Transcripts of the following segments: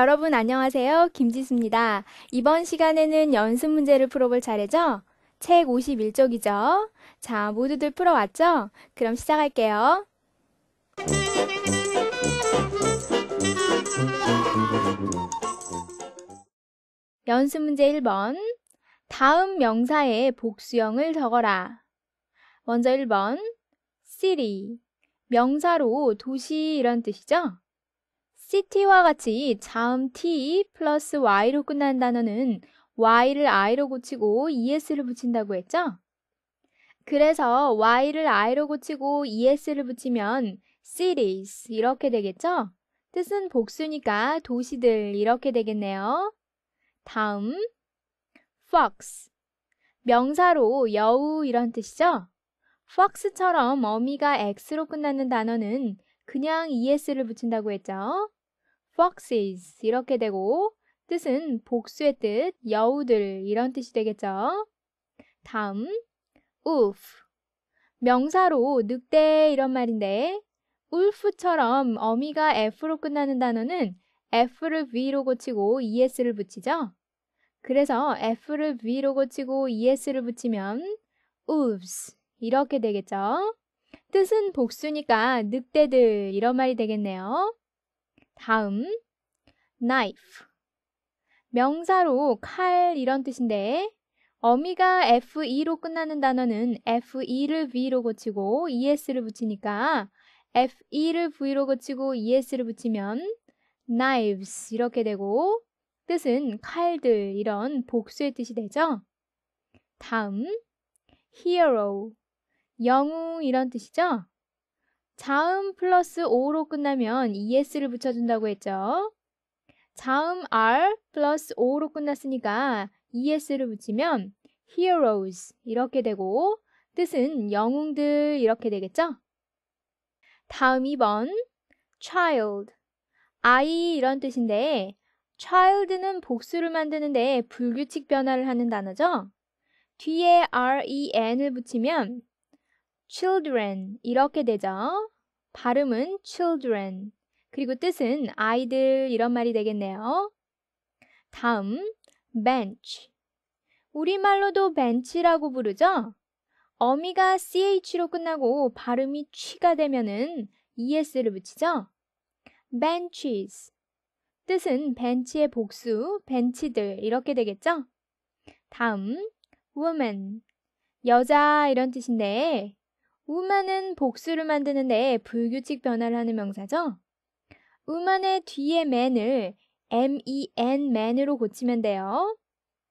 여러분 안녕하세요. 김지수입니다. 이번 시간에는 연습 문제를 풀어볼 차례죠? 책 51쪽이죠? 자, 모두들 풀어왔죠? 그럼 시작할게요. 연습 문제 1번. 다음 명사의 복수형을 적어라. 먼저 1번. city. 명사로 도시 이런 뜻이죠? ct와 같이 이 자음 t 플러스 y로 끝난 단어는 y를 i로 고치고 es를 붙인다고 했죠? 그래서 y를 i로 고치고 es를 붙이면 cities 이렇게 되겠죠? 뜻은 복수니까 도시들 이렇게 되겠네요. 다음 fox 명사로 여우 이런 뜻이죠? fox처럼 어미가 x로 끝나는 단어는 그냥 es를 붙인다고 했죠? foxes 이렇게 되고 뜻은 복수의 뜻, 여우들 이런 뜻이 되겠죠. 다음, oof. 명사로 늑대 이런 말인데 울프처럼 어미가 f로 끝나는 단어는 f를 v로 고치고 es를 붙이죠. 그래서 f를 v로 고치고 es를 붙이면 oops 이렇게 되겠죠. 뜻은 복수니까 늑대들 이런 말이 되겠네요. 다음 knife 명사로 칼 이런 뜻인데 어미가 fe로 끝나는 단어는 fe를 v로 고치고 es를 붙이니까 fe를 v로 고치고 es를 붙이면 knives 이렇게 되고 뜻은 칼들 이런 복수의 뜻이 되죠. 다음 hero 영웅 이런 뜻이죠. 자음 플러스 o로 끝나면 es를 붙여준다고 했죠. 자음 r 플러스 o로 끝났으니까 es를 붙이면 heroes 이렇게 되고 뜻은 영웅들 이렇게 되겠죠? 다음 2번 child 아이 이런 뜻인데 child는 복수를 만드는데 불규칙 변화를 하는 단어죠. 뒤에 ren을 붙이면 children 이렇게 되죠. 발음은 children, 그리고 뜻은 아이들 이런 말이 되겠네요. 다음, bench. 우리말로도 벤치라고 부르죠? 어미가 ch로 끝나고 발음이 취가 되면은 es를 붙이죠? benches. 뜻은 벤치의 복수, 벤치들 이렇게 되겠죠? 다음, woman. 여자 이런 뜻인데 우마는 복수를 만드는 데 불규칙 변화를 하는 명사죠. 우만의 뒤에 man을 men man으로 고치면 돼요.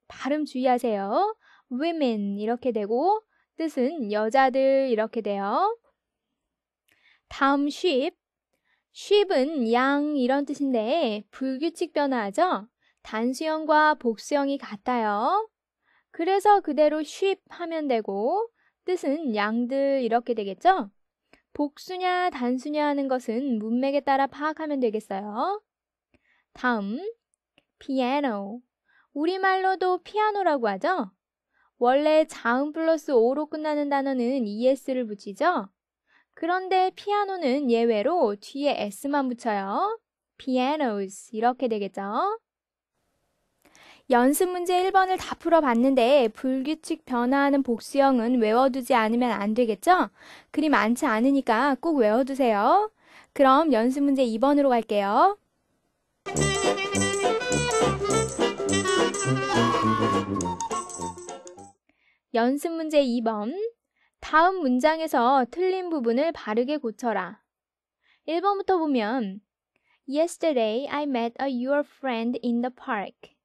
발음 주의하세요. women 이렇게 되고 뜻은 여자들 이렇게 돼요. 다음 sheep. sheep은 양 이런 뜻인데 불규칙 변화하죠. 단수형과 복수형이 같아요. 그래서 그대로 sheep 하면 되고 뜻은 양들 이렇게 되겠죠? 복수냐 단수냐 하는 것은 문맥에 따라 파악하면 되겠어요. 다음, 피아노. 우리말로도 피아노라고 하죠? 원래 자음 플러스 오로 끝나는 단어는 es를 붙이죠? 그런데 피아노는 예외로 뒤에 s만 붙여요. pianos 이렇게 되겠죠? 연습 문제 1번을 다 풀어봤는데 불규칙 변화하는 복수형은 외워두지 않으면 안 되겠죠? 그리 많지 않으니까 꼭 외워두세요. 그럼 연습 문제 2번으로 갈게요. 연습 문제 2번. 다음 문장에서 틀린 부분을 바르게 고쳐라. 1번부터 보면 Yesterday I met a your friend in the park.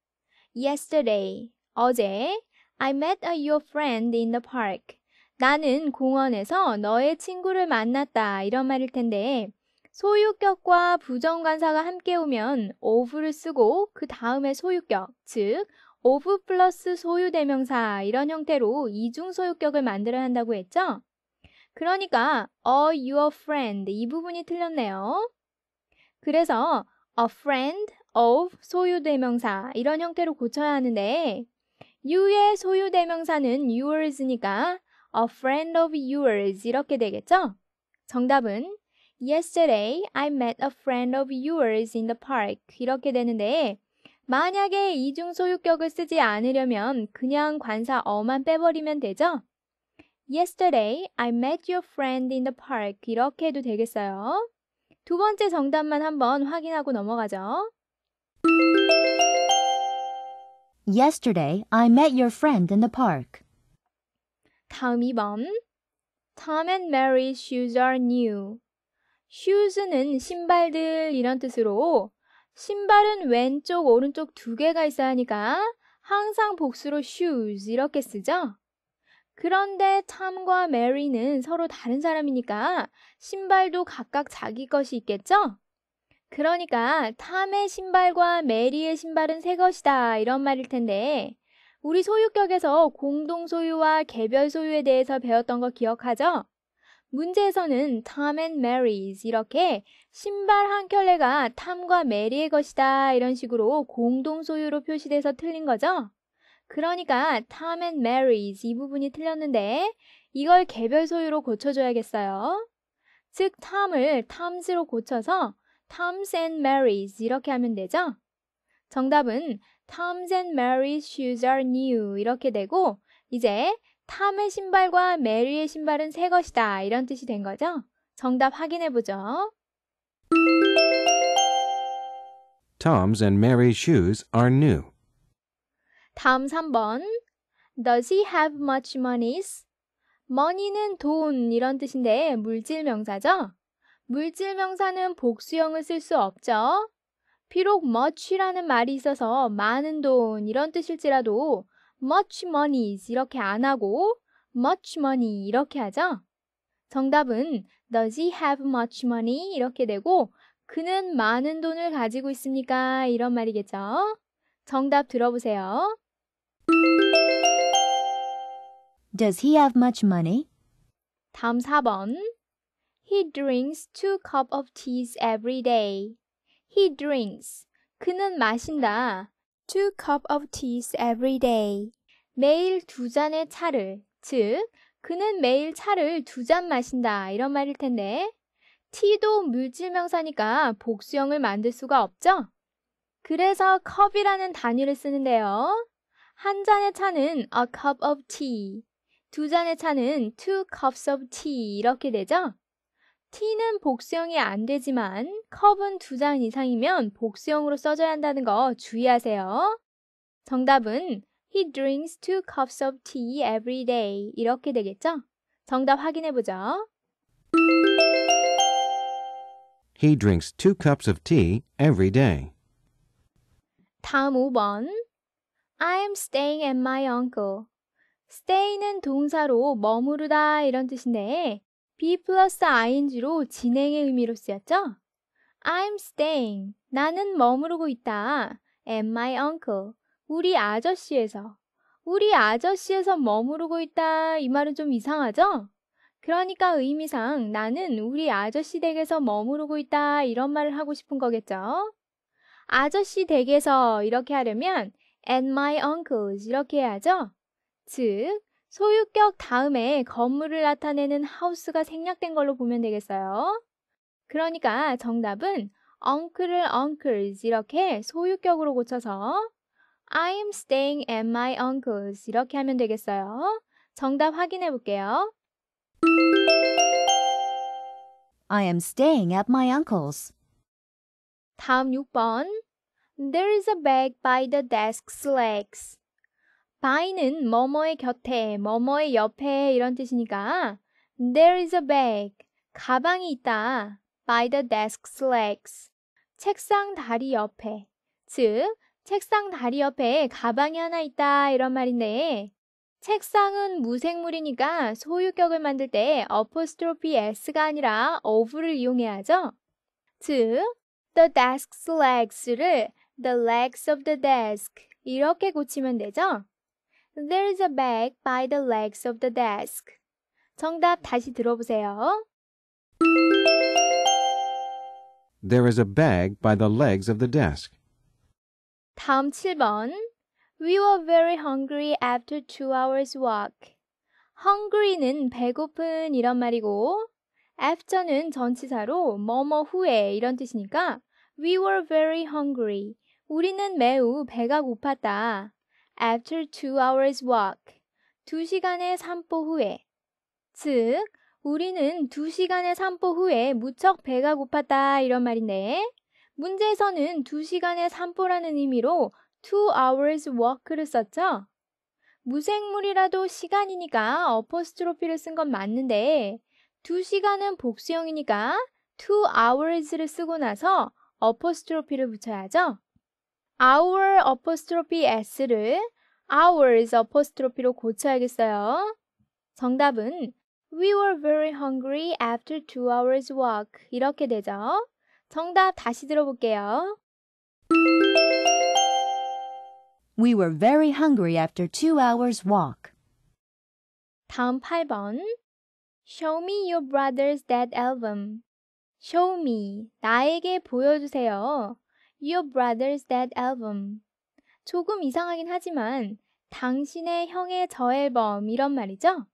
Yesterday, 어제 I met a your friend in the park. 나는 공원에서 너의 친구를 만났다. 이런 말일 텐데 소유격과 부정관사가 함께 오면 of를 쓰고 그 다음에 소유격, 즉 of 플러스 소유대명사 이런 형태로 이중소유격을 만들어야 한다고 했죠? 그러니까 a your friend 이 부분이 틀렸네요. 그래서 a friend, of 소유 대명사 이런 형태로 고쳐야 하는데 you의 소유 대명사는 yours니까 a friend of yours 이렇게 되겠죠? 정답은 Yesterday I met a friend of yours in the park 이렇게 되는데 만약에 이중 소유격을 쓰지 않으려면 그냥 관사 어만 빼버리면 되죠? Yesterday I met your friend in the park 이렇게 해도 되겠어요. 두 번째 정답만 한번 확인하고 넘어가죠. Yesterday, I met your friend in the park. 다음 2번. Tom and Mary's shoes are new. shoes는 신발들 이런 뜻으로 신발은 왼쪽, 오른쪽 두 개가 있어야 하니까 항상 복수로 shoes 이렇게 쓰죠. 그런데 탐과 메리는 서로 다른 사람이니까 신발도 각각 자기 것이 있겠죠? 그러니까 탐의 신발과 메리의 신발은 새 것이다 이런 말일 텐데 우리 소유격에서 공동 소유와 개별 소유에 대해서 배웠던 거 기억하죠? 문제에서는 Tom and Mary's 이렇게 신발 한 켤레가 탐과 메리의 것이다 이런 식으로 공동 소유로 표시돼서 틀린 거죠. 그러니까 Tom and Mary's 이 부분이 틀렸는데 이걸 개별 소유로 고쳐줘야겠어요. 즉 Tom을 Toms로 고쳐서 Tom's and Mary's 이렇게 하면 되죠? 정답은 Tom's and Mary's shoes are new 이렇게 되고 이제 t o m 의 신발과 m a r y 의 신발은 새 것이다 이런 뜻이 된 거죠? 정답 확인해 보죠. Tom's and Mary's shoes are new. 다음 3번 Does he have much money? money는 돈 이런 뜻인데 물질 명사죠? 물질 명사는 복수형을 쓸 수 없죠. 비록 much라는 말이 있어서 많은 돈 이런 뜻일지라도 much monies 이렇게 안 하고 much money 이렇게 하죠. 정답은 does he have much money 이렇게 되고 그는 많은 돈을 가지고 있습니까? 이런 말이겠죠. 정답 들어보세요. Does he have much money? 다음 4번. He drinks two cup s of teas every day. He drinks. 그는 마신다. two cup s of teas every day. 매일 두 잔의 차를, 즉, 그는 매일 차를 두 잔 마신다. 이런 말일 텐데, t 도 물질명사니까 복수형을 만들 수가 없죠? 그래서 컵이라는 단위를 쓰는데요. 한 잔의 차는 a cup of tea, 두 잔의 차는 two cups of tea 이렇게 되죠? T는 복수형이 안 되지만 컵은 두 장 이상이면 복수형으로 써줘야 한다는 거 주의하세요. 정답은 He drinks two cups of tea every day. 이렇게 되겠죠? 정답 확인해 보죠. He drinks two cups of tea every day. 다음 5번. I'm staying at my uncle. stay는 동사로 머무르다 이런 뜻인데 be 플러스 ing로 진행의 의미로 쓰였죠? I'm staying. 나는 머무르고 있다. at my uncle. 우리 아저씨에서. 우리 아저씨에서 머무르고 있다. 이 말은 좀 이상하죠? 그러니까 의미상 나는 우리 아저씨 댁에서 머무르고 있다. 이런 말을 하고 싶은 거겠죠? 아저씨 댁에서 이렇게 하려면 at my uncle's 이렇게 해야죠? 즉, 소유격 다음에 건물을 나타내는 하우스가 생략된 걸로 보면 되겠어요. 그러니까 정답은 uncle을 uncles 이렇게 소유격으로 고쳐서 I'm staying at my uncle's 이렇게 하면 되겠어요. 정답 확인해 볼게요. I am staying at my uncle's. 다음 6번 There is a bag by the desk's legs. 바 y 는 뭐뭐의 곁에, 뭐뭐의 옆에 이런 뜻이니까 there is a bag, 가방이 있다. by the desk's legs, 책상 다리 옆에. 즉, 책상 다리 옆에 가방이 하나 있다 이런 말인데 책상은 무생물이니까 소유격을 만들 때 apostrophe s가 아니라 of를 이용해야죠. 즉, the desk's legs를 the legs of the desk 이렇게 고치면 되죠. There is a bag by the legs of the desk. 정답 다시 들어보세요. There is a bag by the legs of the desk. 다음 7번. We were very hungry after two hours walk. hungry는 배고픈 이런 말이고 after는 전치사로 뭐뭐 후에 이런 뜻이니까 we were very hungry. 우리는 매우 배가 고팠다. after two hours walk. 2시간의 산보 후에. 즉, 우리는 2시간의 산보 후에 무척 배가 고팠다 이런 말인데 문제에서는 2시간의 산보라는 의미로 two hours walk를 썼죠. 무생물이라도 시간이니까 어퍼스트로피를 쓴 건 맞는데 2시간은 복수형이니까 two hours를 쓰고 나서 어퍼스트로피를 붙여야죠. our apostrophe s를 ours apostrophe로 고쳐야겠어요. 정답은 We were very hungry after two hours walk. 이렇게 되죠. 정답 다시 들어볼게요. We were very hungry after two hours walk. 다음 8번. Show me your brother's dead album. Show me. 나에게 보여주세요. Your Brother's That Album. 조금 이상하긴 하지만 당신의 형의 저 앨범 이런 말이죠?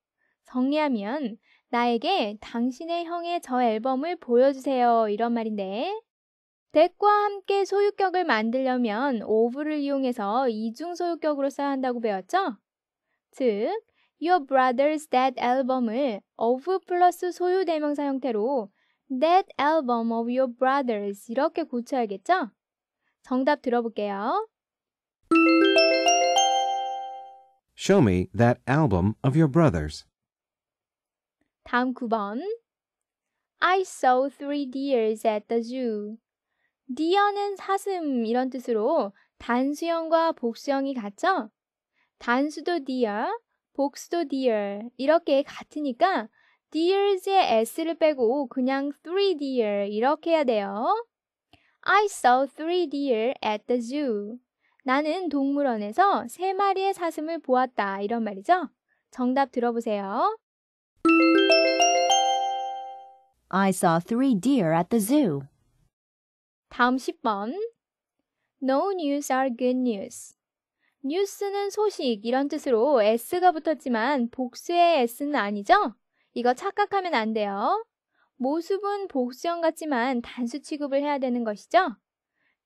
정리하면 나에게 당신의 형의 저 앨범을 보여주세요 이런 말인데 덱과 함께 소유격을 만들려면 오브를 이용해서 이중 소유격으로 써야 한다고 배웠죠? 즉, Your Brother's That Album을 of 플러스 소유 대명사 형태로 d e a d Album of Your Brothers 이렇게 고쳐야겠죠? 정답 들어볼게요. Show me that album of your brothers. 다음 9번. I saw three deers at the zoo. deer는 사슴 이런 뜻으로 단수형과 복수형이 같죠? 단수도 deer, 복수도 deer 이렇게 같으니까 deers의 s를 빼고 그냥 three deer 이렇게 해야 돼요. I saw three deer at the zoo. 나는 동물원에서 세 마리의 사슴을 보았다. 이런 말이죠. 정답 들어보세요. I saw three deer at the zoo. 다음 10번. No news are good news. 뉴스는 소식 이런 뜻으로 s가 붙었지만 복수의 s는 아니죠? 이거 착각하면 안 돼요. 모습은 복수형 같지만 단수 취급을 해야 되는 것이죠.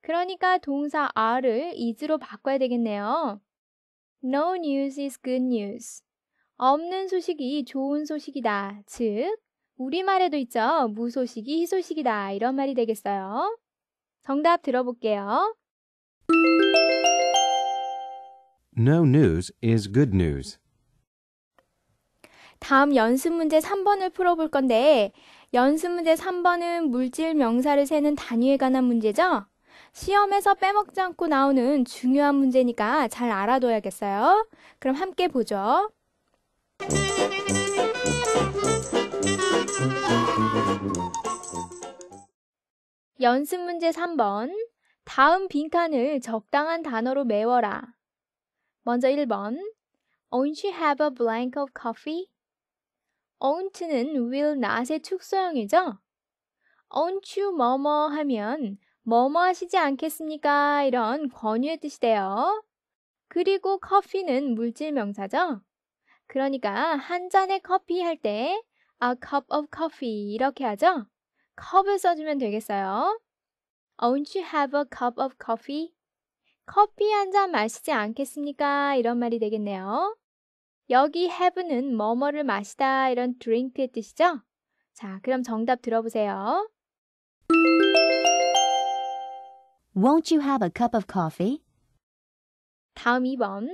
그러니까 동사 are를 is로 바꿔야 되겠네요. No news is good news. 없는 소식이 좋은 소식이다. 즉, 우리말에도 있죠. 무소식이 희소식이다. 이런 말이 되겠어요. 정답 들어볼게요. No news is good news. 다음 연습 문제 3번을 풀어볼 건데 연습 문제 3번은 물질 명사를 세는 단위에 관한 문제죠? 시험에서 빼먹지 않고 나오는 중요한 문제니까 잘 알아둬야겠어요. 그럼 함께 보죠. 연습 문제 3번. 다음 빈칸을 적당한 단어로 메워라. 먼저 1번. Won't you have a blank of coffee? 어운트는 will not의 축소형이죠? 어운트 뭐뭐 하면 뭐뭐 하시지 않겠습니까? 이런 권유의 뜻이 돼요. 그리고 커피는 물질 명사죠? 그러니까 한 잔의 커피 할 때 a cup of coffee 이렇게 하죠? 컵을 써주면 되겠어요. Won't you have a cup of coffee? 커피 한 잔 마시지 않겠습니까? 이런 말이 되겠네요. 여기 have는 뭐뭐를 마시다 이런 drink의 뜻이죠? 자, 그럼 정답 들어보세요. Won't you have a cup of coffee? 다음 2번.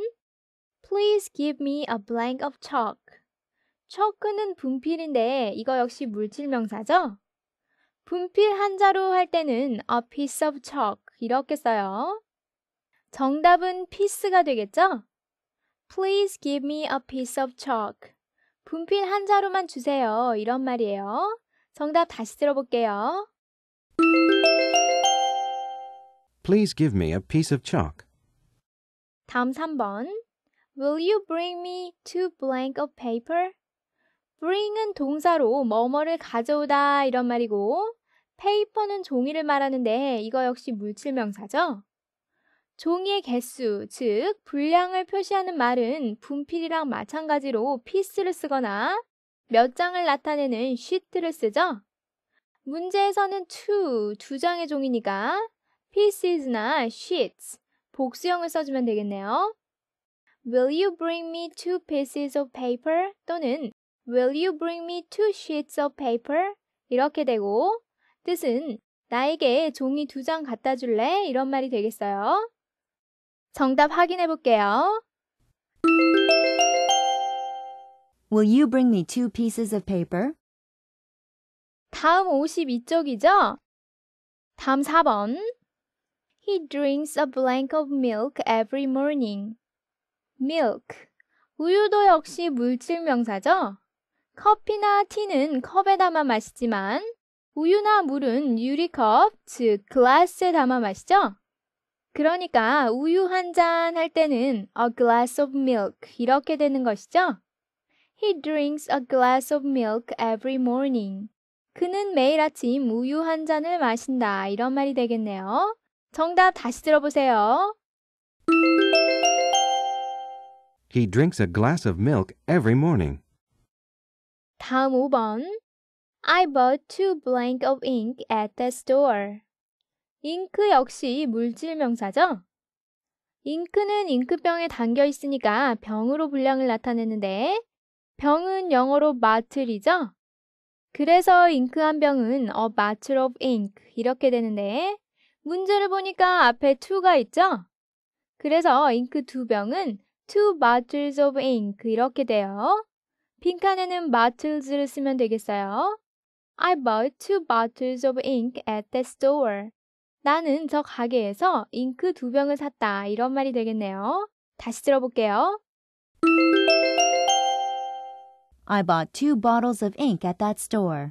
Please give me a blank of chalk. chalk는 분필인데 이거 역시 물질 명사죠? 분필 한자로 할 때는 a piece of chalk 이렇게 써요. 정답은 piece가 되겠죠? Please give me a piece of chalk. 분필 한 자루만 주세요. 이런 말이에요. 정답 다시 들어볼게요. Please give me a piece of chalk. 다음 3번. Will you bring me two blank of paper? bring은 동사로 뭐뭐를 가져오다 이런 말이고 paper는 종이를 말하는데 이거 역시 물질명사죠? 종이의 개수, 즉 분량을 표시하는 말은 분필이랑 마찬가지로 피스를 쓰거나 몇 장을 나타내는 s h e 트를 쓰죠. 문제에서는 two, 두 장의 종이니까 pieces나 sheets, 복수형을 써주면 되겠네요. Will you bring me two pieces of paper? 또는 Will you bring me two sheets of paper? 이렇게 되고 뜻은 나에게 종이 두 장 갖다 줄래? 이런 말이 되겠어요. 정답 확인해 볼게요. Will you bring me two pieces of paper? 다음 52쪽이죠? 다음 4번. He drinks a blank of milk every morning. milk. 우유도 역시 물질 명사죠? 커피나 티는 컵에 담아 마시지만 우유나 물은 유리컵, 즉 글라스에 담아 마시죠? 그러니까 우유 한 잔 할 때는 a glass of milk 이렇게 되는 것이죠. He drinks a glass of milk every morning. 그는 매일 아침 우유 한 잔을 마신다. 이런 말이 되겠네요. 정답 다시 들어보세요. He drinks a glass of milk every morning. 다음 5번. I bought two blank of ink at the store. 잉크 역시 물질 명사죠? 잉크는 잉크병에 담겨 있으니까 병으로 분량을 나타내는데 병은 영어로 마틀이죠? 그래서 잉크 한 병은 a bottle of ink 이렇게 되는데 문제를 보니까 앞에 t 가 있죠? 그래서 잉크 두 병은 two bottles of ink 이렇게 돼요. 빈칸에는 bottles를 쓰면 되겠어요. I bought two bottles of ink at the store. 나는 저 가게에서 잉크 두 병을 샀다. 이런 말이 되겠네요. 다시 들어볼게요. I bought two bottles of ink at that store.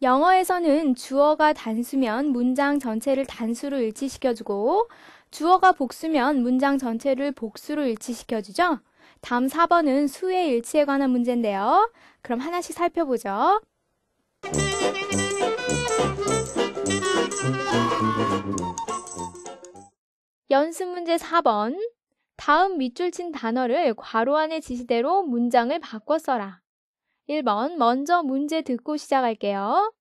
영어에서는 주어가 단수면 문장 전체를 단수로 일치시켜주고 주어가 복수면 문장 전체를 복수로 일치시켜주죠. 다음 4번은 수의 일치에 관한 문제인데요. 그럼 하나씩 살펴보죠. 연습 문제 4번. 다음 밑줄 친 단어를 괄호 안에 지시대로 문장을 바꿔 써라. 1번. 먼저 문제 듣고 시작할게요.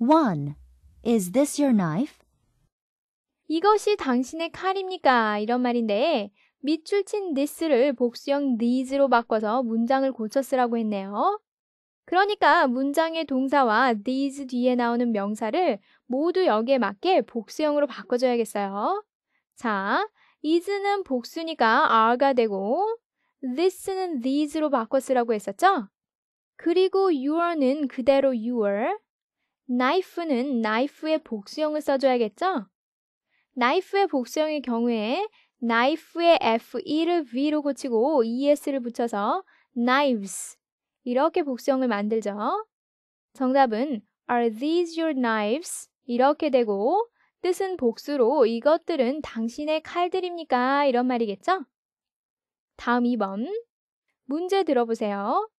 1. Is this your knife? 이것이 당신의 칼입니까? 이런 말인데 밑줄 친 this를 복수형 these로 바꿔서 문장을 고쳐 쓰라고 했네요. 그러니까 문장의 동사와 these 뒤에 나오는 명사를 모두 여기에 맞게 복수형으로 바꿔줘야겠어요. 자, is는 복수니까 are가 되고 this는 these로 바꿔 쓰라고 했었죠? 그리고 your는 그대로 your, knife는 knife의 복수형을 써줘야겠죠? knife의 복수형의 경우에 knife의 fe를 v로 고치고 es를 붙여서 knives, 이렇게 복성을 만들죠. 정답은 Are these your knives? 이렇게 되고 뜻은 복수로 이것들은 당신의 칼들입니까? 이런 말이겠죠? 다음 2번 문제 들어보세요.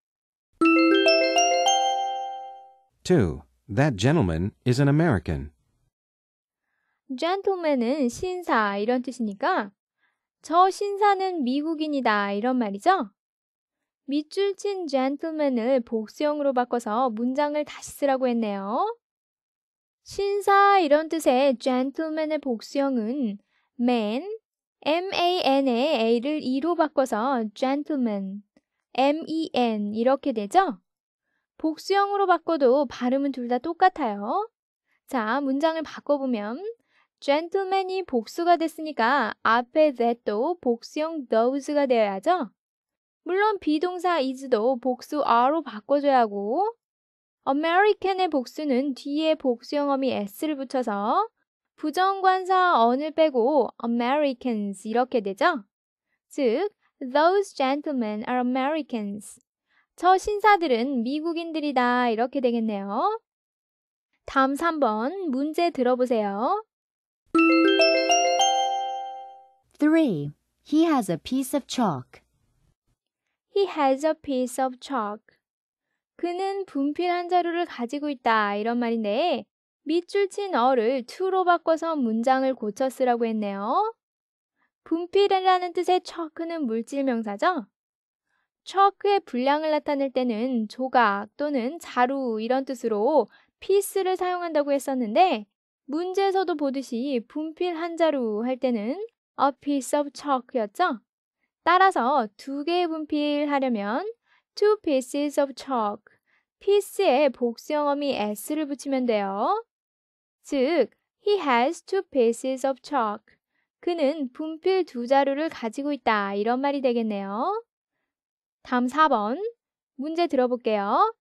2. That gentleman is an American. gentleman은 신사 이런 뜻이니까 저 신사는 미국인이다 이런 말이죠. 밑줄 친 gentleman을 복수형으로 바꿔서 문장을 다시 쓰라고 했네요. 신사 이런 뜻의 gentleman의 복수형은 man, m-a-n의 a를 e로 바꿔서 gentleman, m-e-n 이렇게 되죠? 복수형으로 바꿔도 발음은 둘 다 똑같아요. 자, 문장을 바꿔보면 gentleman이 복수가 됐으니까 앞에 that도 복수형 those가 되어야죠? 물론 비동사 is도 복수 are로 바꿔줘야 하고 American의 복수는 뒤에 복수형어미 s를 붙여서 부정관사 on을 빼고 Americans 이렇게 되죠. 즉, those gentlemen are Americans. 저 신사들은 미국인들이다 이렇게 되겠네요. 다음 3번 문제 들어보세요. 3. He has a piece of chalk. He has a piece of chalk. 그는 분필 한 자루를 가지고 있다. 이런 말인데 밑줄 친 어를 to로 바꿔서 문장을 고쳐 쓰라고 했네요. 분필이라는 뜻의 chalk는 물질 명사죠? chalk의 분량을 나타낼 때는 조각 또는 자루 이런 뜻으로 piece를 사용한다고 했었는데 문제에서도 보듯이 분필 한 자루 할 때는 a piece of chalk였죠? 따라서 두개 분필하려면 two pieces of chalk, piece에 복수형음이 s를 붙이면 돼요. 즉, he has two pieces of chalk. 그는 분필 두 자루를 가지고 있다. 이런 말이 되겠네요. 다음 4번 문제 들어볼게요.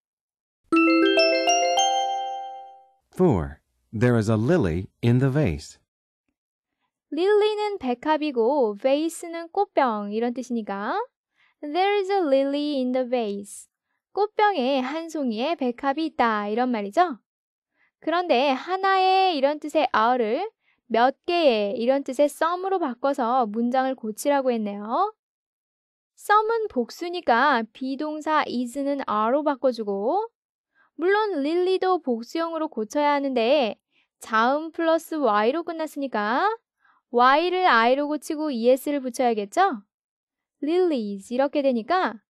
4. There is a lily in the vase. 릴리는 백합이고 vase는 꽃병 이런 뜻이니까 There is a lily in the vase. 꽃병에 한 송이의 백합이 있다 이런 말이죠. 그런데 하나의 이런 뜻의 a 을몇 개의 이런 뜻의 some으로 바꿔서 문장을 고치라고 했네요. some은 복수니까 비동사 is는 are로 바꿔주고 물론 lily도 복수형으로 고쳐야 하는데 자음 플러스 y로 끝났으니까 y를 i로 고치고 es를 붙여야겠죠? lilies 이렇게 되니까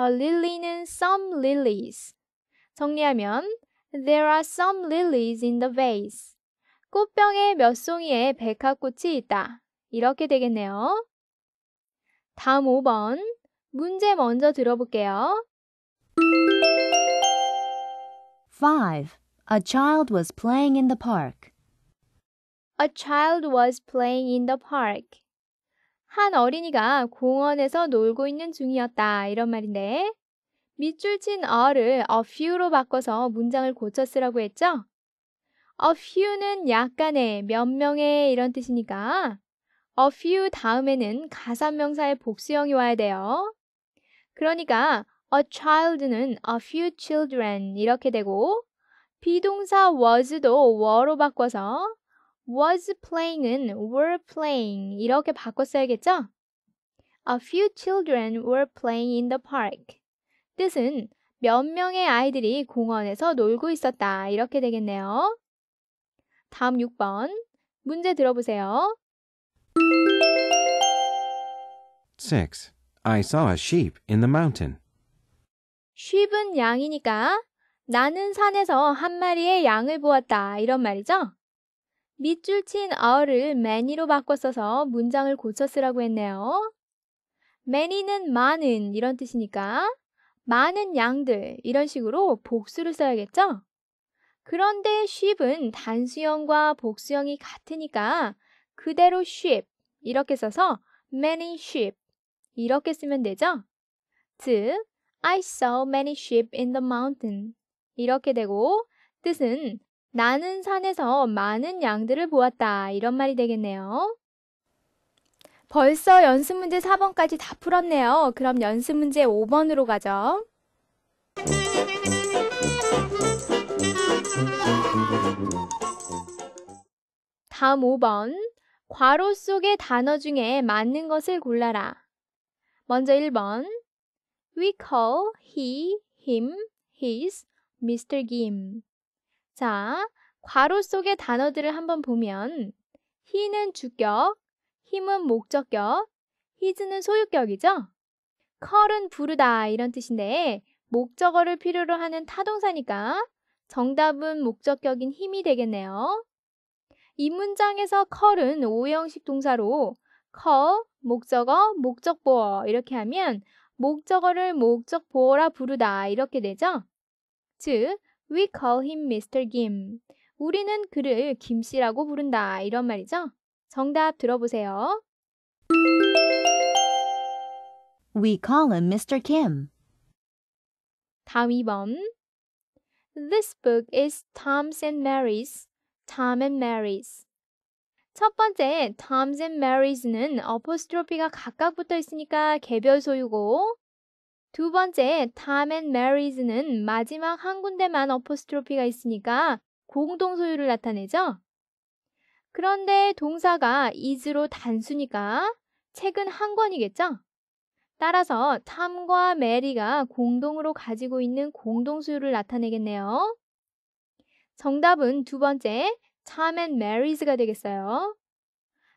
a lily는 some lilies 정리하면 there are some lilies in the vase 꽃병에 몇 송이의 백합꽃이 있다 이렇게 되겠네요. 다음 5번 문제 먼저 들어볼게요. 5. A child was playing in the park. A child was playing in the park. 한 어린이가 공원에서 놀고 있는 중이었다. 이런 말인데, 밑줄 친 어를 a few로 바꿔서 문장을 고쳐 쓰라고 했죠? a few는 약간의, 몇 명의 이런 뜻이니까, a few 다음에는 가산명사의 복수형이 와야 돼요. 그러니까, a child는 a few children 이렇게 되고, 비동사 was도 were로 바꿔서 was playing은 were playing 이렇게 바꿨어야겠죠? A few children were playing in the park. 뜻은 몇 명의 아이들이 공원에서 놀고 있었다. 이렇게 되겠네요. 다음 6번. 문제 들어보세요. 6. I saw a sheep in the mountain. sheep은 양이니까 나는 산에서 한 마리의 양을 보았다. 이런 말이죠? 밑줄 친 어를 many로 바꿔 써서 문장을 고쳐 쓰라고 했네요. many는 많은 이런 뜻이니까 많은 양들 이런 식으로 복수를 써야겠죠? 그런데 sheep은 단수형과 복수형이 같으니까 그대로 sheep 이렇게 써서 many sheep 이렇게 쓰면 되죠? 즉 I saw many sheep in the mountain 이렇게 되고 뜻은 나는 산에서 많은 양들을 보았다. 이런 말이 되겠네요. 벌써 연습 문제 4번까지 다 풀었네요. 그럼 연습 문제 5번으로 가죠. 다음 5번. 괄호 속의 단어 중에 맞는 것을 골라라. 먼저 1번. We call he, him, his, Mr. Kim. 자, 괄호 속의 단어들을 한번 보면 he는 주격, 힘은 목적격, his는 소유격이죠? call은 부르다 이런 뜻인데 목적어를 필요로 하는 타동사니까 정답은 목적격인 힘이 되겠네요. 이 문장에서 call은 오형식 동사로 call, 목적어, 목적보어 이렇게 하면 목적어를 목적보어라 부르다 이렇게 되죠? 즉, We call him Mr. Kim. 우리는 그를 김 씨라고 부른다. 이런 말이죠. 정답 들어보세요. We call him Mr. Kim. 다음 2번. This book is Tom's and Mary's. Tom and Mary's. 첫 번째 Tom's and Mary's는 어퍼스트로피가 각각 붙어 있으니까 개별 소유고 두 번째, time and m a r r i 는 마지막 한 군데만 어포스트로피가 있으니까 공동 소유를 나타내죠. 그런데 동사가 is로 단수니까 책은 한 권이겠죠? 따라서 탐과 메리가 공동으로 가지고 있는 공동 소유를 나타내겠네요. 정답은 두 번째, Tom and Mary's 가 되겠어요.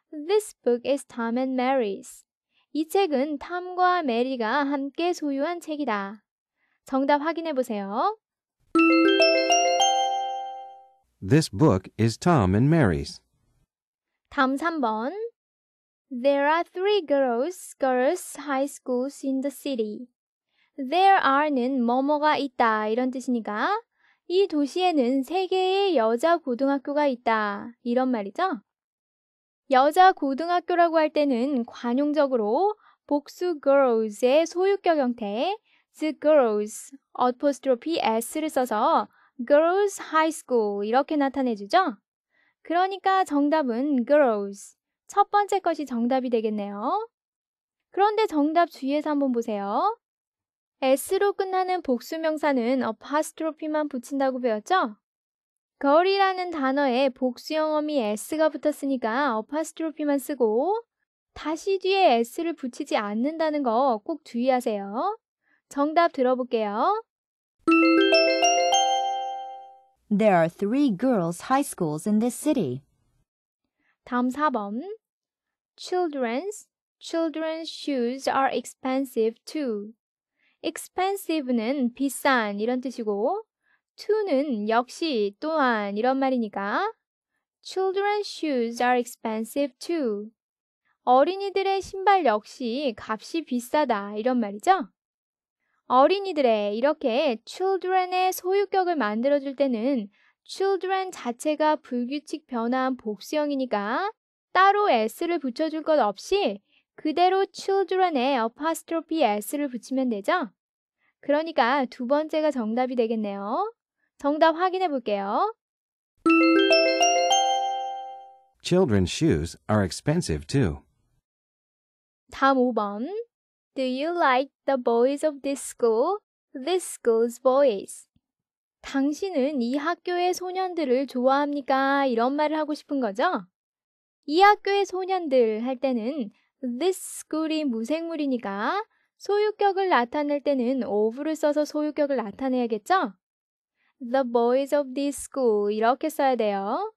This book is Tom and Mary's. 이 책은 탐과 메리가 함께 소유한 책이다. 정답 확인해 보세요. This book is Tom and Mary's. 다음 3번. There are three girls, girls high schools in the city. There are는 뭐뭐가 있다 이런 뜻이니까 이 도시에는 세 개의 여자 고등학교가 있다 이런 말이죠. 여자 고등학교라고 할 때는 관용적으로 복수 girls의 소유격 형태 the girls apostrophe s를 써서 girls high school 이렇게 나타내 주죠. 그러니까 정답은 girls 첫 번째 것이 정답이 되겠네요. 그런데 정답 주위에서 한번 보세요. s로 끝나는 복수명사는 apostrophe만 붙인다고 배웠죠? 걸이라는 단어에 복수형어미 s가 붙었으니까 어파스트로피만 쓰고 다시 뒤에 s를 붙이지 않는다는 거 꼭 주의하세요. 정답 들어볼게요. There are three girls' high schools in this city. 다음 4번. Children's, children's shoes are expensive too. expensive는 비싼 이런 뜻이고 to는 역시 또한 이런 말이니까 children's shoes are expensive too. 어린이들의 신발 역시 값이 비싸다 이런 말이죠. 어린이들의 이렇게 children의 소유격을 만들어줄 때는 children 자체가 불규칙 변화한 복수형이니까 따로 s를 붙여줄 것 없이 그대로 children에 apostrophe s를 붙이면 되죠. 그러니까 두 번째가 정답이 되겠네요. 정답 확인해 볼게요. Children's shoes are expensive too. 다음 5번. Do you like the boys of this school? This school's boys. 당신은 이 학교의 소년들을 좋아합니까? 이런 말을 하고 싶은 거죠? 이 학교의 소년들 할 때는 this school이 무생물이니까 소유격을 나타낼 때는 of를 써서 소유격을 나타내야겠죠? the boys of this school 이렇게 써야 돼요.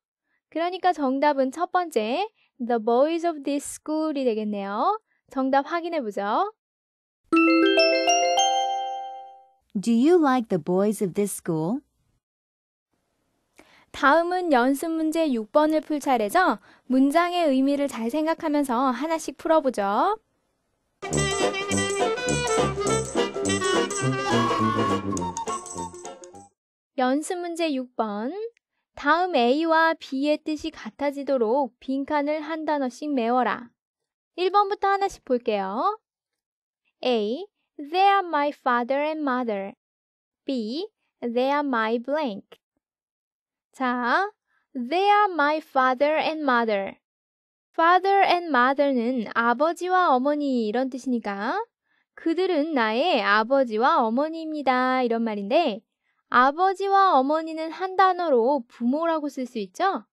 그러니까 정답은 첫 번째 the boys of this school이 되겠네요. 정답 확인해 보죠. Do you like the boys of this school? 다음은 연습 문제 6번을 풀 차례죠. 문장의 의미를 잘 생각하면서 하나씩 풀어보죠. 연습 문제 6번. 다음 A와 B의 뜻이 같아지도록 빈칸을 한 단어씩 메워라. 1번부터 하나씩 볼게요. A. They are my father and mother. B. They are my blank. 자, They are my father and mother. Father and mother는 아버지와 어머니 이런 뜻이니까 그들은 나의 아버지와 어머니입니다. 이런 말인데 아버지와 어머니는 한 단어로 부모라고 쓸 수 있죠?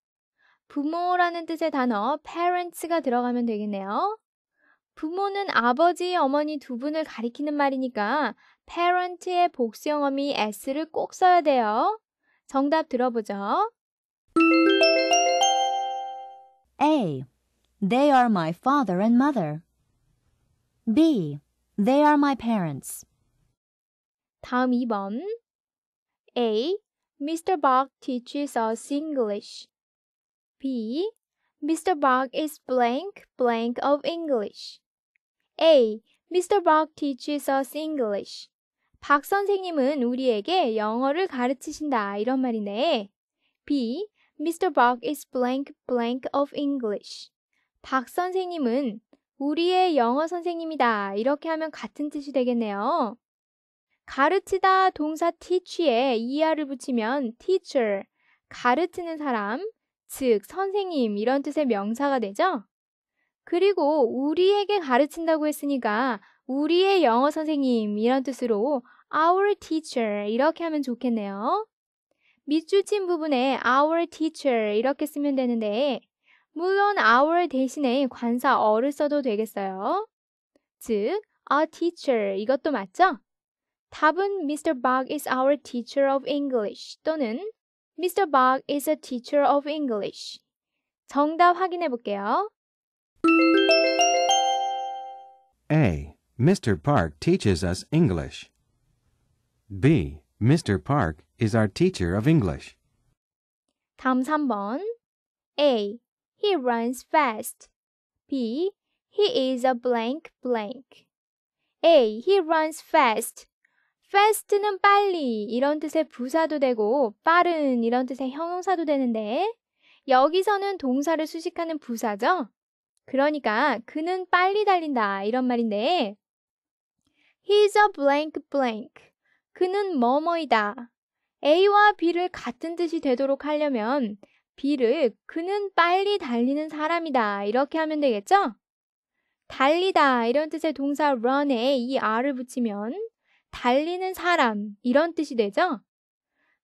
부모라는 뜻의 단어 parents가 들어가면 되겠네요. 부모는 아버지, 어머니 두 분을 가리키는 말이니까 parent의 복수영어미 s를 꼭 써야 돼요. 정답 들어보죠. A. They are my father and mother. B. They are my parents. 다음 2번. A. Mr. b o c teaches us English. B. Mr. b o c is blank blank of English. A. Mr. b o c teaches us English. 박 선생님은 우리에게 영어를 가르치신다 이런 말이네. B. Mr. b o c is blank blank of English. 박 선생님은 우리의 영어 선생님이다 이렇게 하면 같은 뜻이 되겠네요. 가르치다 동사 teach에 er을 붙이면 teacher, 가르치는 사람, 즉 선생님 이런 뜻의 명사가 되죠. 그리고 우리에게 가르친다고 했으니까 우리의 영어 선생님 이런 뜻으로 our teacher 이렇게 하면 좋겠네요. 밑줄친 부분에 our teacher 이렇게 쓰면 되는데 물론 our 대신에 관사 어를 써도 되겠어요. 즉, a teacher 이것도 맞죠? 답은 Mr. Bug is our teacher of English 또는 Mr. Bug is a teacher of English. 정답 확인해 볼게요. A. Mr. Park teaches us English. B. Mr. Park is our teacher of English. 다음 3번. A. He runs fast. B. He is a blank blank. A. He runs fast. fast는 빨리 이런 뜻의 부사도 되고 빠른 이런 뜻의 형용사도 되는데 여기서는 동사를 수식하는 부사죠. 그러니까 그는 빨리 달린다 이런 말인데 he's a blank blank 그는 뭐뭐이다. A와 B를 같은 뜻이 되도록 하려면 B를 그는 빨리 달리는 사람이다 이렇게 하면 되겠죠? 달리다 이런 뜻의 동사 run에 이 r을 붙이면 달리는 사람 이런 뜻이 되죠?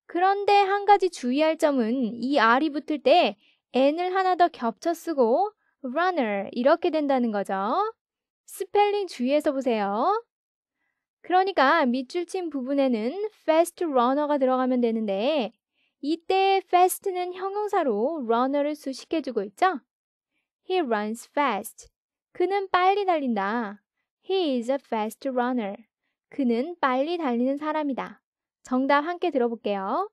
그런데 한 가지 주의할 점은 이 r이 붙을 때 n을 하나 더 겹쳐 쓰고 runner 이렇게 된다는 거죠. 스펠링 주의해서 보세요. 그러니까 밑줄 친 부분에는 fast runner가 들어가면 되는데 이때 fast는 형용사로 runner를 수식해주고 있죠. He runs fast. 그는 빨리 달린다. He is a fast runner. 그는 빨리 달리는 사람이다. 정답 함께 들어볼게요.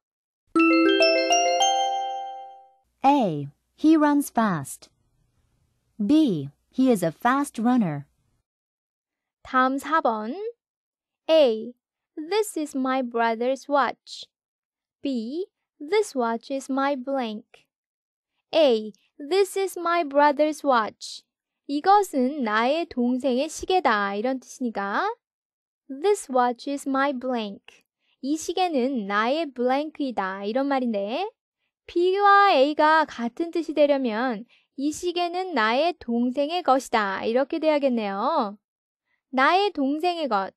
A. He runs fast. B. He is a fast runner. 다음 4번. A. This is my brother's watch. B. This watch is my blank. A. This is my brother's watch. 이것은 나의 동생의 시계다. 이런 뜻이니까 This watch is my blank. 이 시계는 나의 blank이다. 이런 말인데, B와 A가 같은 뜻이 되려면 이 시계는 나의 동생의 것이다. 이렇게 돼야겠네요. 나의 동생의 것.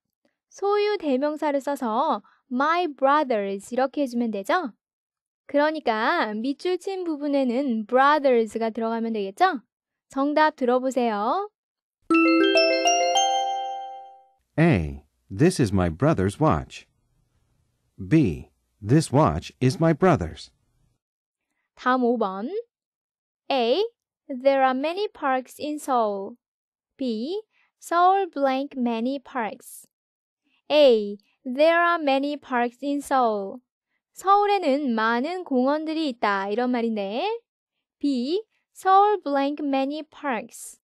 소유 대명사를 써서 my brothers 이렇게 해주면 되죠? 그러니까 밑줄 친 부분에는 brothers가 들어가면 되겠죠? 정답 들어보세요. A. This is my brother's watch. B. This watch is my brother's. 다음 5번. A. There are many parks in Seoul. B. Seoul blank many parks. A. There are many parks in Seoul. 서울에는 많은 공원들이 있다. 이런 말인데. B. Seoul blank many parks.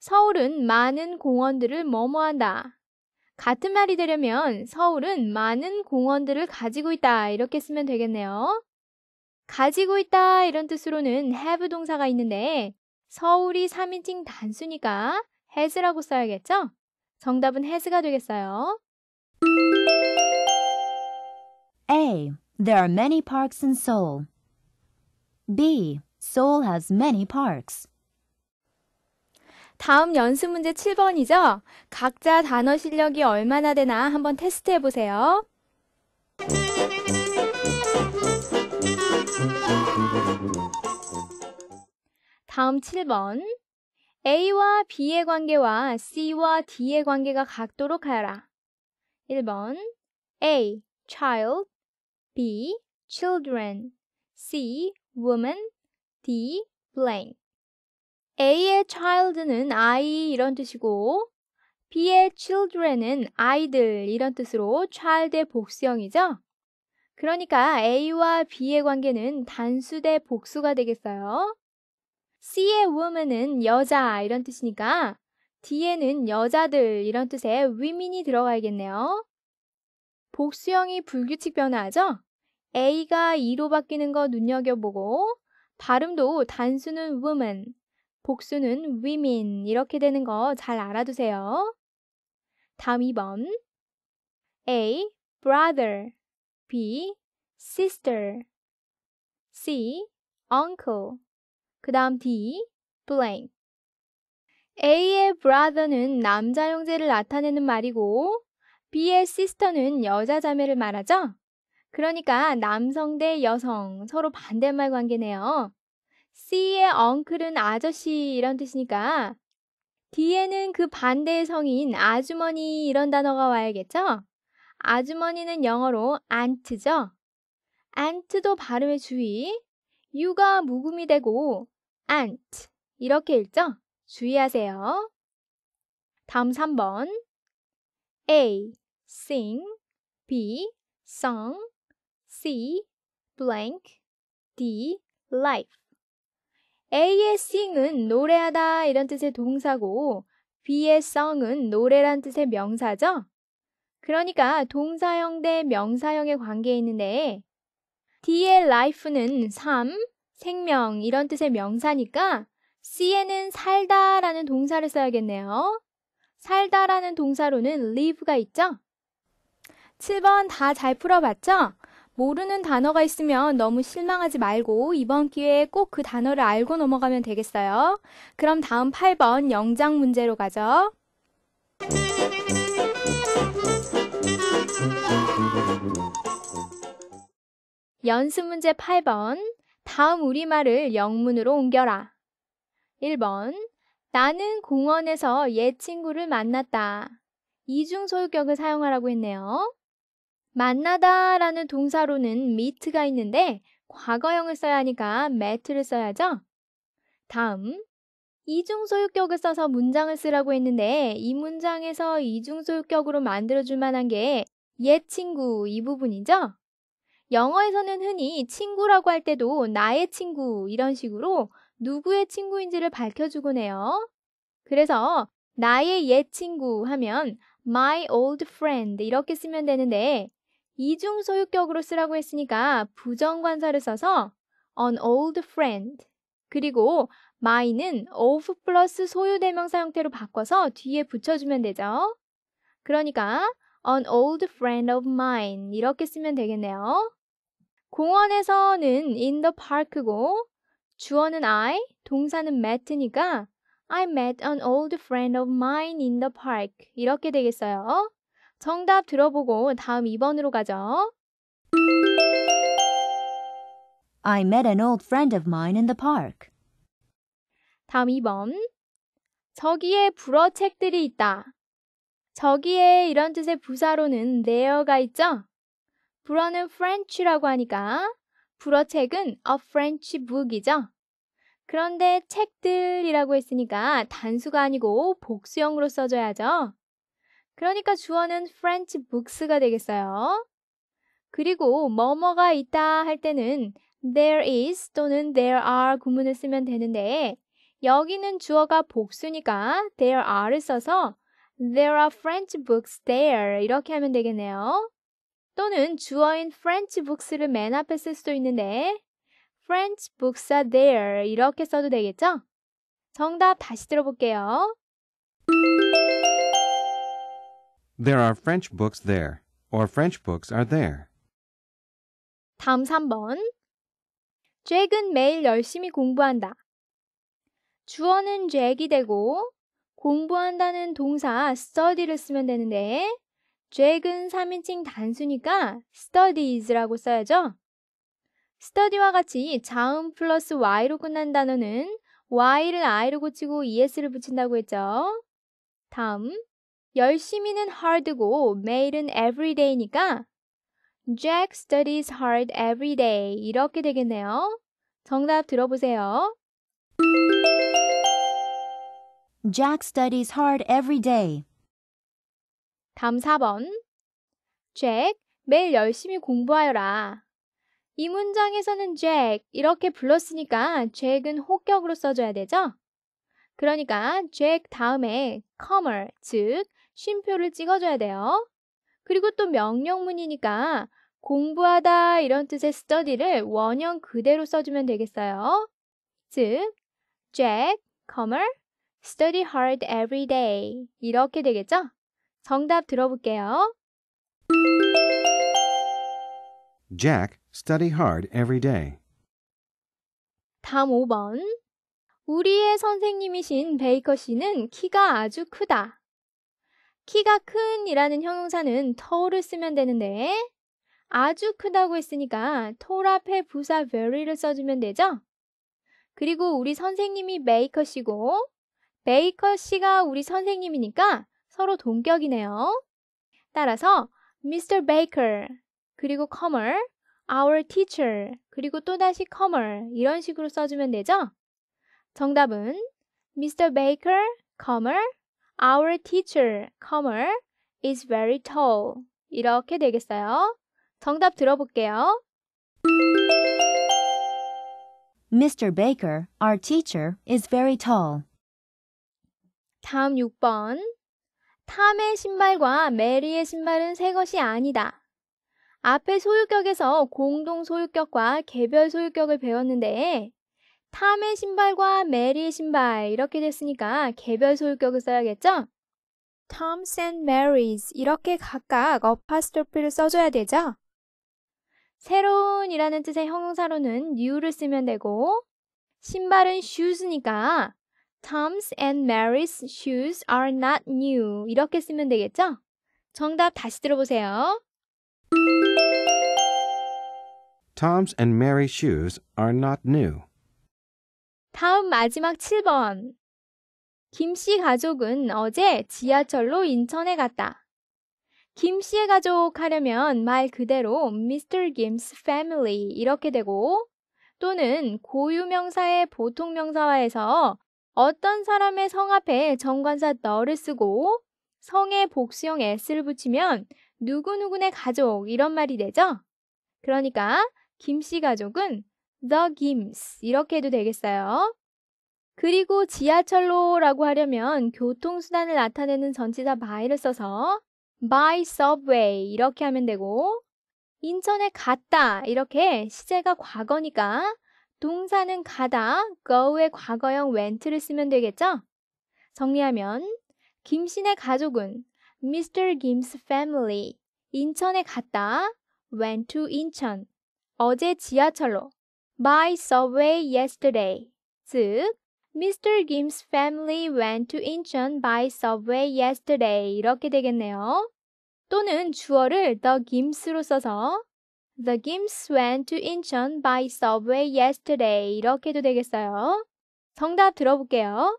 서울은 많은 공원들을 뭐뭐한다. 같은 말이 되려면 서울은 많은 공원들을 가지고 있다 이렇게 쓰면 되겠네요. 가지고 있다 이런 뜻으로는 have 동사가 있는데 서울이 3인칭 단수니까 has라고 써야겠죠? 정답은 has가 되겠어요. A. There are many parks in Seoul. B. Seoul has many parks. 다음 연습 문제 7번이죠? 각자 단어 실력이 얼마나 되나 한번 테스트해 보세요. 다음 7번. A와 B의 관계와 C와 D의 관계가 같도록 하여라. 1번. A. child B. children C. woman D. blank A의 child는 아이 이런 뜻이고 B의 children은 아이들 이런 뜻으로 child의 복수형이죠. 그러니까 A와 B의 관계는 단수 대 복수가 되겠어요. C의 woman은 여자 이런 뜻이니까 D에는 여자들 이런 뜻의 women이 들어가야겠네요. 복수형이 불규칙 변화하죠? A가 E로 바뀌는 거 눈여겨보고 발음도 단수는 woman, 복수는 women 이렇게 되는 거 잘 알아두세요. 다음 2번 A. brother B. sister C. uncle 그 다음 D. blank A의 brother는 남자 형제를 나타내는 말이고 B의 sister는 여자 자매를 말하죠. 그러니까 남성 대 여성 서로 반대말 관계네요. C의 엉클은 아저씨 이런 뜻이니까 뒤에는 그 반대의 성인 아주머니 이런 단어가 와야겠죠? 아주머니는 영어로 aunt죠. aunt도 발음의 주의. u가 묵음이 되고 aunt 이렇게 읽죠? 주의하세요. 다음 3번 A. sing B. song C. blank D. life A의 sing은 노래하다 이런 뜻의 동사고 B의 song은 노래란 뜻의 명사죠. 그러니까 동사형 대 명사형의 관계에 있는데 D의 life는 삶, 생명 이런 뜻의 명사니까 C에는 살다라는 동사를 써야겠네요. 살다라는 동사로는 live가 있죠. 7번 다 잘 풀어봤죠? 모르는 단어가 있으면 너무 실망하지 말고 이번 기회에 꼭 그 단어를 알고 넘어가면 되겠어요. 그럼 다음 8번 영장 문제로 가죠. 연습 문제 8번. 다음 우리말을 영문으로 옮겨라. 1번. 나는 공원에서 옛 친구를 만났다. 이중소유격을 사용하라고 했네요. 만나다 라는 동사로는 meet가 있는데 과거형을 써야 하니까 met를 써야죠. 다음, 이중소유격을 써서 문장을 쓰라고 했는데 이 문장에서 이중소유격으로 만들어줄 만한 게 옛 친구 이 부분이죠. 영어에서는 흔히 친구라고 할 때도 나의 친구 이런 식으로 누구의 친구인지를 밝혀주곤 해요. 그래서 나의 옛 친구 하면 my old friend 이렇게 쓰면 되는데 이중 소유격으로 쓰라고 했으니까 부정관사를 써서 an old friend 그리고 my는 of 플러스 소유 대명사 형태로 바꿔서 뒤에 붙여주면 되죠. 그러니까 an old friend of mine 이렇게 쓰면 되겠네요. 공원에서는 in the park고 주어는 I, 동사는 met니까 I met an old friend of mine in the park 이렇게 되겠어요. 정답 들어보고 다음 2번으로 가죠. I met an old friend of mine in the park. 다음 2번. 저기에 불어 책들이 있다. 저기에 이런 뜻의 부사로는 there가 있죠? 불어는 French라고 하니까 불어 책은 a French book이죠. 그런데 책들이라고 했으니까 단수가 아니고 복수형으로 써줘야죠. 그러니까 주어는 French books가 되겠어요. 그리고 뭐뭐가 있다 할 때는 there is 또는 there are 구문을 쓰면 되는데 여기는 주어가 복수니까 there are를 써서 there are French books there 이렇게 하면 되겠네요. 또는 주어인 French books를 맨 앞에 쓸 수도 있는데 French books are there 이렇게 써도 되겠죠? 정답 다시 들어볼게요. There are French books there, or French books are there. 다음 3번. 잭은 매일 열심히 공부한다. 주어는 잭이 되고 공부한다는 동사 study를 쓰면 되는데 잭은 3인칭 단수니까 studies라고 써야죠. study와 같이 자음 플러스 y로 끝난 단어는 y를 i로 고치고 es를 붙인다고 했죠. 다음 열심히는 hard고 매일은 everyday니까 Jack studies hard every day 이렇게 되겠네요. 정답 들어보세요. Jack studies hard every day. 다음 4번. Jack 매일 열심히 공부하여라. 이 문장에서는 Jack 이렇게 불렀으니까 Jack은 호격으로 써줘야 되죠? 그러니까 Jack 다음에 comer 즉 쉼표를 찍어줘야 돼요. 그리고 또 명령문이니까 공부하다 이런 뜻의 study를 원형 그대로 써주면 되겠어요. 즉, Jack, Comer, study hard every day. 이렇게 되겠죠? 정답 들어볼게요. Jack, study hard every day. 다음 5번. 우리의 선생님이신 베이커 씨는 키가 아주 크다. 키가 큰 이라는 형용사는 to를 쓰면 되는데 아주 크다고 했으니까 tall 앞에 부사 very를 써주면 되죠? 그리고 우리 선생님이 메이커 씨고 메이커 씨가 우리 선생님이니까 서로 동격이네요. 따라서 Mr. Baker 그리고 comer, our teacher 그리고 또다시 comer 이런 식으로 써주면 되죠? 정답은 Mr. Baker, comer, Our teacher, comma, is very tall. 이렇게 되겠어요. 정답 들어볼게요. Mr. Baker, our teacher, is very tall. 다음 6번. 탐의 신발과 메리의 신발은 새 것이 아니다. 앞의 소유격에서 공동 소유격과 개별 소유격을 배웠는데 탐의 신발과 메리의 신발 이렇게 됐으니까 개별 소유격을 써야겠죠? Tom's and Mary's 이렇게 각각 어파스토피를 써줘야 되죠? 새로운이라는 뜻의 형용사로는 new를 쓰면 되고 신발은 shoes니까 Tom's and Mary's shoes are not new 이렇게 쓰면 되겠죠? 정답 다시 들어보세요. Tom's and Mary's shoes are not new. 다음 마지막 7번. 김 씨 가족은 어제 지하철로 인천에 갔다. 김 씨의 가족 하려면 말 그대로 Mr. Kim's family 이렇게 되고 또는 고유명사의 보통명사화에서 어떤 사람의 성 앞에 정관사 너를 쓰고 성에 복수형 s를 붙이면 누구누구네 가족 이런 말이 되죠? 그러니까 김 씨 가족은 The Gims 이렇게 해도 되겠어요. 그리고 지하철로라고 하려면 교통수단을 나타내는 전치사 by를 써서 by subway 이렇게 하면 되고 인천에 갔다 이렇게 시제가 과거니까 동사는 가다 go의 과거형 went를 쓰면 되겠죠? 정리하면 김신의 가족은 Mr. Kim's family 인천에 갔다 went to 인천 어제 지하철로 by subway yesterday. 즉, Mr. Kim's family went to Incheon by subway yesterday. 이렇게 되겠네요. 또는 주어를 the Kims로 써서 The Kims went to Incheon by subway yesterday. 이렇게도 되겠어요. 정답 들어볼게요.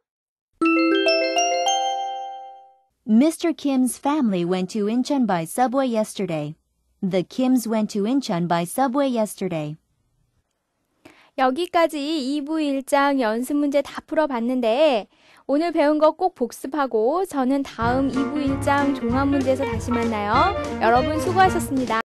Mr. Kim's family went to Incheon by subway yesterday. The Kims went to Incheon by subway yesterday. 여기까지 2부 1장 연습 문제 다 풀어봤는데 오늘 배운 거 꼭 복습하고 저는 다음 2부 1장 종합 문제에서 다시 만나요. 여러분 수고하셨습니다.